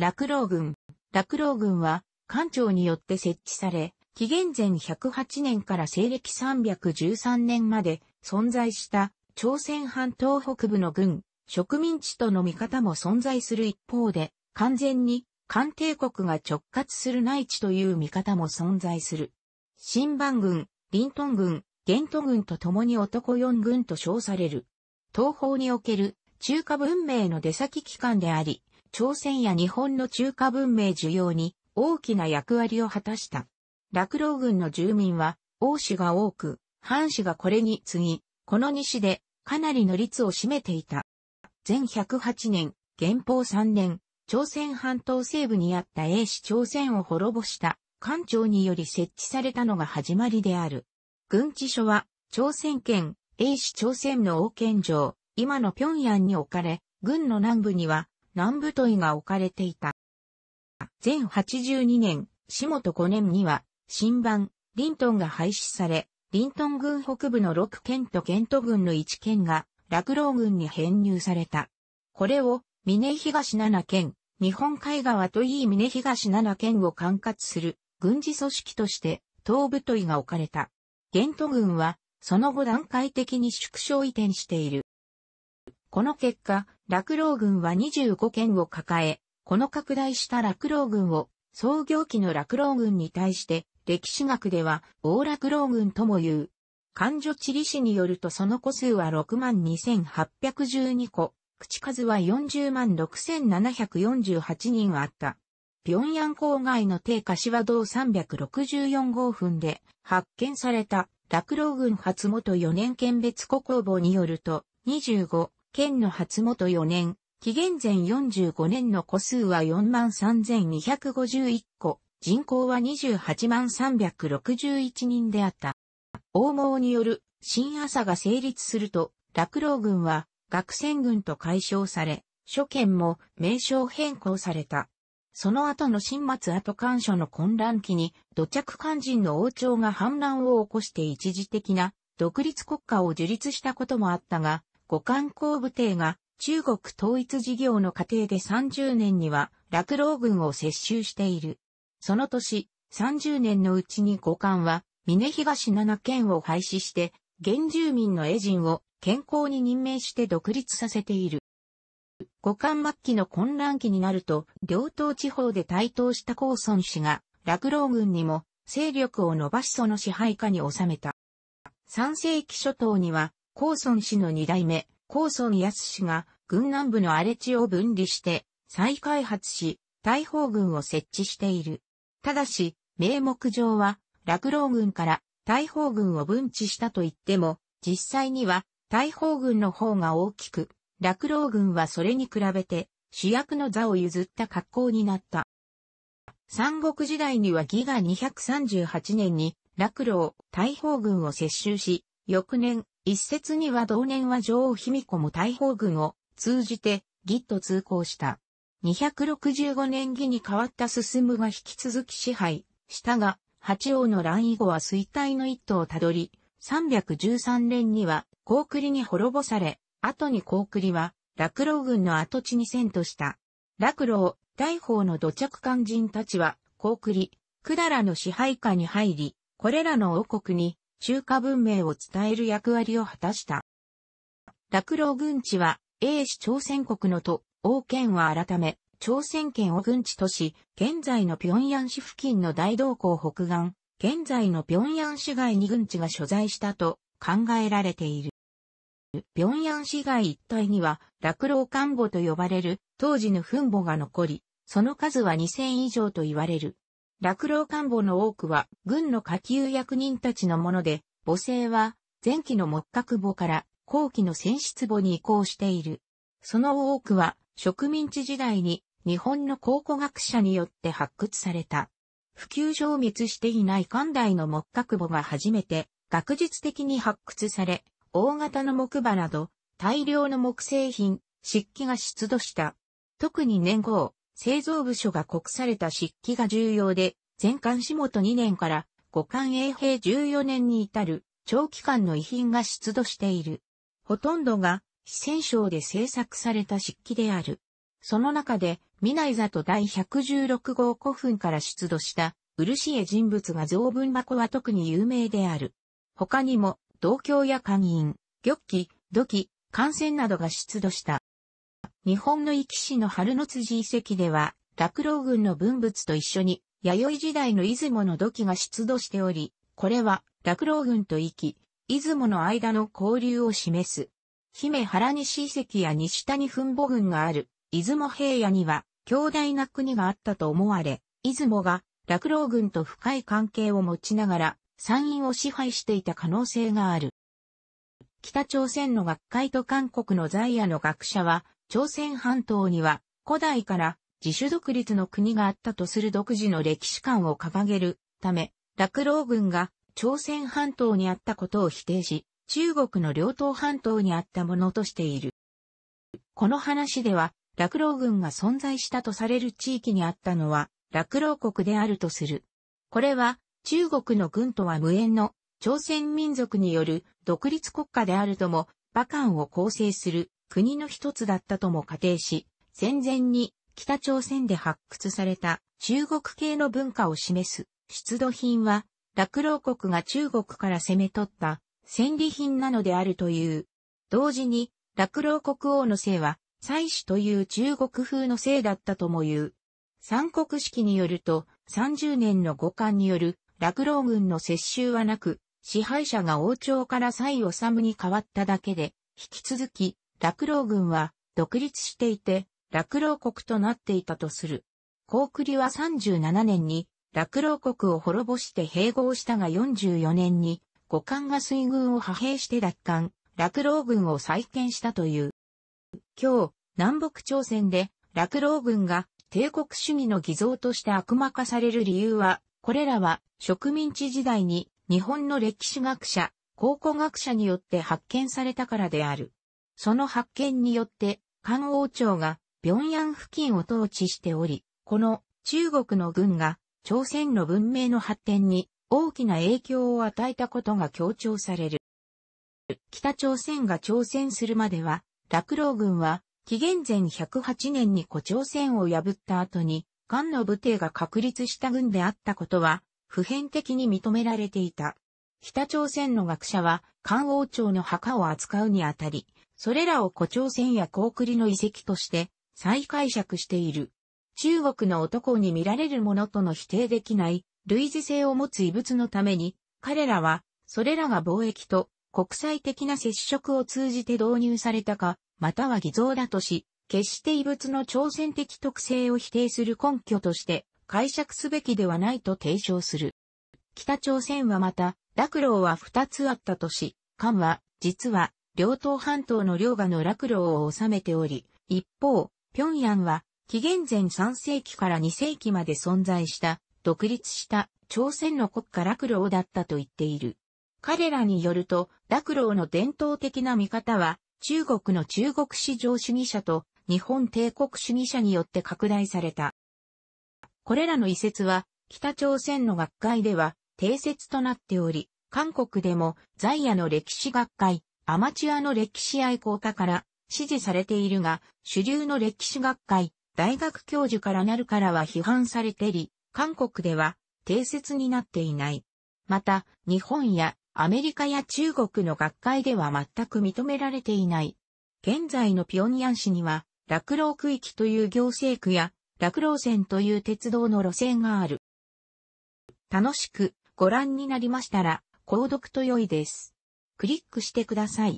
落老軍。落老軍は、官庁によって設置され、紀元前108年から西暦313年まで存在した朝鮮半島北部の軍、植民地との見方も存在する一方で、完全に官帝国が直轄する内地という見方も存在する。新番軍、リントン軍、ゲント軍と共に男四軍と称される。東方における中華文明の出先機関であり、朝鮮や日本の中華文明需要に大きな役割を果たした。落老軍の住民は、王氏が多く、藩氏がこれに次ぎ、この西でかなりの率を占めていた。前108年、元宝3年、朝鮮半島西部にあった英氏朝鮮を滅ぼした官庁により設置されたのが始まりである。軍事所は、朝鮮県、英氏朝鮮の王権城、今の平壌に置かれ、軍の南部には、南部問いが置かれていた。全82年、下本5年には、新版、リントンが廃止され、リントン軍北部の6県とケント郡の1県が、落老軍に編入された。これを、峰東7県、日本海側といい峰東7県を管轄する軍事組織として東部といが置かれた。ゲント軍はその後段階的に縮小移転している。この結果、落老軍は25県を抱え、この拡大した落老軍を創業期の落老軍に対して歴史学では大落老軍とも言う。漢女地理士によるとその個数は62,812個、口数は406,748人あった。平壌郊外の低柏道364号分で発見された落老軍初元4年県別古公房によると25県の初元4年、紀元前45年の個数は43,251個、人口は283,361人であった。大毛による新朝が成立すると、落老軍は学戦軍と解消され、諸県も名称変更された。その後の新末後官所の混乱期に、土着肝心の王朝が反乱を起こして一時的な独立国家を樹立したこともあったが、五官工部帝が中国統一事業の過程で30年には落老軍を接収している。その年、30年のうちに五官は峰東7県を廃止して、原住民のジ人を健康に任命して独立させている。五冠末期の混乱期になると、両党地方で台頭した高孫氏が、落老軍にも勢力を伸ばしその支配下に収めた。三世紀初頭には、高村氏の二代目、高村康氏が、軍南部の荒れ地を分離して、再開発し、大砲軍を設置している。ただし、名目上は、落老軍から大砲軍を分置したと言っても、実際には大砲軍の方が大きく、落老軍はそれに比べて主役の座を譲った格好になった。三国時代にはギが238年に落老大砲軍を接収し、翌年一説には同年は女王卑弥呼も大砲軍を通じて義と通行した。265年義に変わった進むが引き続き支配したが、八王の乱以後は衰退の一途をたどり、313年には、高栗に滅ぼされ、後に高栗は、落老軍の跡地に遷とした。落老、大砲の土着官人たちは、高栗、百済の支配下に入り、これらの王国に、中華文明を伝える役割を果たした。楽老軍地は、英氏朝鮮国の都、王権は改め、朝鮮県を軍地とし、現在の平壌市付近の大道港北岸、現在の平壌市街に軍地が所在したと考えられている。平壌市街一帯には、楽老官墓と呼ばれる当時の墳墓が残り、その数は2000以上と言われる。落老官房の多くは軍の下級役人たちのもので、母性は前期の木閣母から後期の戦出母に移行している。その多くは植民地時代に日本の考古学者によって発掘された。普及消滅していない関大の木閣母が初めて学術的に発掘され、大型の木馬など大量の木製品、漆器が出土した。特に年号、製造部署が国された漆器が重要で、前館下元2年から五館永平14年に至る長期間の遺品が出土している。ほとんどが四川省で制作された漆器である。その中で、美座里第116号古墳から出土した漆絵人物が造文箱は特に有名である。他にも、銅鏡や官員、玉器、土器、艦船などが出土した。日本の壱岐市の春の辻遺跡では、落老軍の文物と一緒に、弥生時代の出雲の土器が出土しており、これは、落老軍と壱岐、出雲の間の交流を示す。姫原西遺跡や西谷墳母群がある、出雲平野には、強大な国があったと思われ、出雲が、落老軍と深い関係を持ちながら、山陰を支配していた可能性がある。北朝鮮の学会と韓国の在野の学者は、朝鮮半島には古代から自主独立の国があったとする独自の歴史観を掲げるため、落老軍が朝鮮半島にあったことを否定し、中国の両東半島にあったものとしている。この話では、落老軍が存在したとされる地域にあったのは、落老国であるとする。これは、中国の軍とは無縁の朝鮮民族による独立国家であるとも、馬漢を構成する国の一つだったとも仮定し、戦前に北朝鮮で発掘された中国系の文化を示す出土品は、落老国が中国から攻め取った戦利品なのであるという。同時に、落老国王の姓は、祭祀という中国風の姓だったとも言う。三国式によると、30年の五冠による落老軍の接収はなく、支配者が王朝から蔡治に変わっただけで、引き続き、落老軍は独立していて、落老国となっていたとする。高栗は37年に、落老国を滅ぼして併合したが44年に、五冠が水軍を派兵して奪還、落老軍を再建したという。今日、南北朝鮮で、落老軍が帝国主義の偽造として悪魔化される理由は、これらは植民地時代に日本の歴史学者、考古学者によって発見されたからである。その発見によって、漢王朝が平壌付近を統治しており、この中国の軍が朝鮮の文明の発展に大きな影響を与えたことが強調される。北朝鮮が朝鮮するまでは、落老軍は紀元前108年に古朝鮮を破った後に、漢の武帝が確立した軍であったことは普遍的に認められていた。北朝鮮の学者は、漢王朝の墓を扱うにあたり、それらを古朝鮮や高栗の遺跡として再解釈している。中国の男に見られるものとの否定できない類似性を持つ遺物のために、彼らは、それらが貿易と国際的な接触を通じて導入されたか、または偽造だとし、決して異物の朝鮮的特性を否定する根拠として、解釈すべきではないと提唱する。北朝鮮はまた、落路は2つあったとし、漢は、実は、両党半島の両河の落路を治めており、一方、平壌は、紀元前3世紀から2世紀まで存在した、独立した朝鮮の国家落路だったと言っている。彼らによると、落路の伝統的な見方は、中国の中国市場主義者と日本帝国主義者によって拡大された。これらの移設は、北朝鮮の学会では、定説となっており、韓国でも、在野の歴史学会、アマチュアの歴史愛好家から支持されているが、主流の歴史学会、大学教授からなるからは批判されてり、韓国では定説になっていない。また、日本やアメリカや中国の学会では全く認められていない。現在の平壌市には、落老区域という行政区や楽路線という鉄道の路線がある。楽しくご覧になりましたら、購読と良いです。クリックしてください。